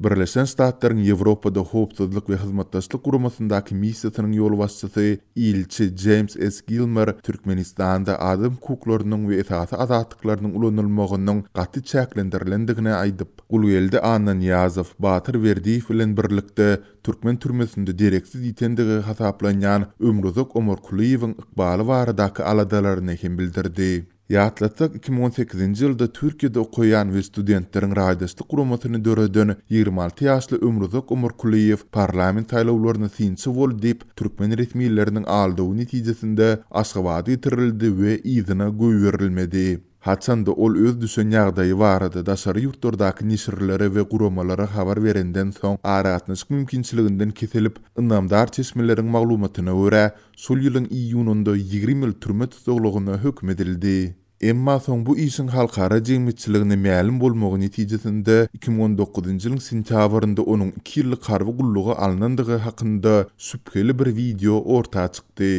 Birleşen Statlaryň Ýewropada howpsuzlyk we hyzmatdaşlyk gurumasyndaky missiýasynyň ýol başçysy ilçi James S. Gilmer Türkmenistanda adam hukuklarynyň we esasy azatlyklarynyň ulanylmagynyň gaty çäklendirilendigine aýdyp, ul ýerde Anan Ýazow Batyr Berdiýew bilen Türkmen türmesinde direksiz ýetendigi hasaplanýan Ömrüzek Umar Kuliýewiň ykbaly barada aladalaryny hem bildirdi. Yatlatak 2018-nji ýylda Türkiýede okuýan we studentleriň raýdasty gurumatyny döredýän 26 ýaşly Ümrüzek Umurkulyýew parlament taýlawlaryny synçy bol diýip türkmen retmiýetleriniň aldawy netijesinde Aşgabat ýetirildi we ýyzyna goý berilmedi. Haçanda ol öz düşen ýagdaýy barada daşar ýurtlardaky nişirlere we guramalara habar berenden soň aratnyş mümkinçiliginden kesilip, ynamdar çeşmeleriň maglumatyna öre, sol iýununda 20 ýyl türme tutuklugyna hökmedildi. Emma soň bu işin halkara jegmetçiligine mälim bolmagy netijesinde 2019-njy ýylyň sentýabrynda onuň 2 ýyllyk harby gullugy alınandygy hakynda süpkeli bir video orta çykdy.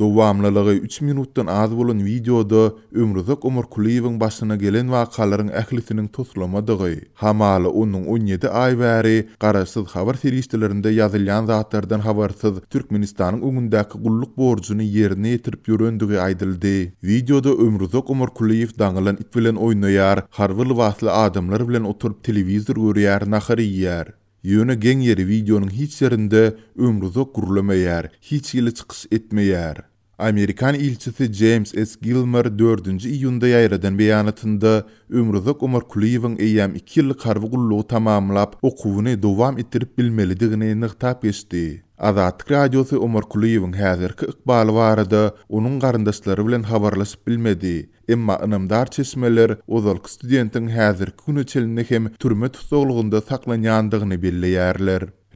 Dowamlylygy 3 minutdan az bolan videoda Ömrüzek Umar Kuliýewiň başyna gelen wakalaryň ählisiniň tutulmadygy, hamaly onuň 17 aý bäri garasyz habar serişdilerinde ýazylýan zatlardan habarsyz Türkmenistanyň öňündäki gulluk borcuny ýerine ýetirip ýöröndigi aýdyldy. Videoda Ömrüzek Umar Kuliýew daňlan it bilen oýnaýar, harwyl wagtly adamlar bilen oturup telewizor görýär, nahary ýer. Yönü geng yeri videonun hiç yerinde ömrüzo kurulamayar, hiç ili çıkış etmayar. Amerikan ilçisi James S. Gilmer 4-nji iýunda ýaýradan beýanatynda ömrüzük Umar Kuliýewiň eýäm 2 ýyl garby gullugy tamamlap, okuwyny dowam etdirip bilmelidigini nygtap etdi. Azat radiosy Umar Kuliýewiň häzirki ikbaly barada onuň garandaşlary bilen habarlaşyp bilmedi. Emma ynamdar çeşmeler ozal studentiň häzirki günüçelnehem türmet tutulgunda saklanýandygyny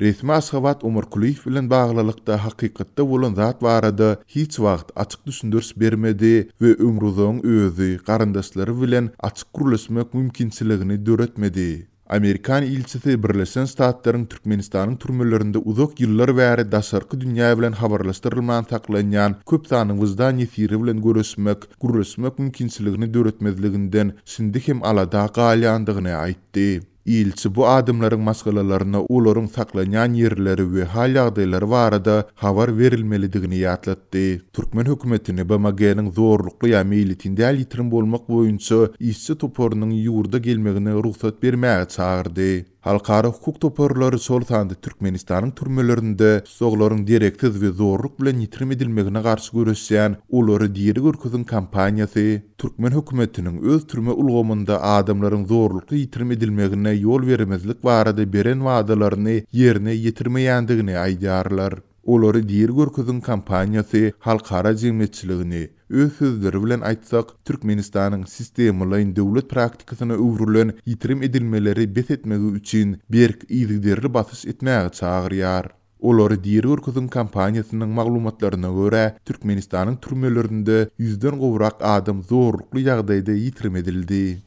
Resmi Aşgabat Umar Kulyev bilen baglalykda haqiqatda bolan zat barada hiç wagt açyk düşündürs bermedi we ömrüdün özü garandaşlary bilen açyk gurulmak mümkinçiligini döretmedi. Amerikan ilçisi Birleşen Statların Türkmenistan'ın türmelerinde uzak yıllar veri dasarkı dünya bilen havarlaştırılman taklanyan köp tanın vızdan yetiri bilen görüşmek, görüşmek mümkinsiligini dörütmezliginden sindik hem alada galyandığını aitti. Ýylçy bu adımların maskalalaryna ulurum saklanýan yerleri we hal ýagdaýlary barada habar berilmelidigini ýatlatdy. Türkmen hökümetini BMG-niň zorlukly ýa-militinde ýitirim bolmak boýunça işçi toporunyň ýurda gelmegine ruhsat bermäge çağırdy. Halkara hukuk toparları sol sandı Türkmenistan'ın türmelerinde soğların direktiz ve zorluk bile nitrim edilmegine karşı görüşseyen uları diyeri görküzün kampanyası Türkmen hükümetinin öz türme ulgomunda adamların zorluklu yitirim edilmegine yol veremezlik varada beren vadalarını yerine yitirmeyendigine aydarlar. Olary diýer görküzün kampaniýasy halkara jemgyýetçiligini Öýsüzleri bilen aýtsak, Türkmenistanyň sistemi döwlet praktikasyna öwrülen ýitirim edilmeleri bes etmegi üçin berk ýygyderli basyş etmäge çağıryar. Olary diýer görküzün kampaniýasynyň maglumatlaryna görä, Türkmenistanyň türmelerinde ýüzden gowrak adam zorlukly ýagdaýda ýitirim edildi.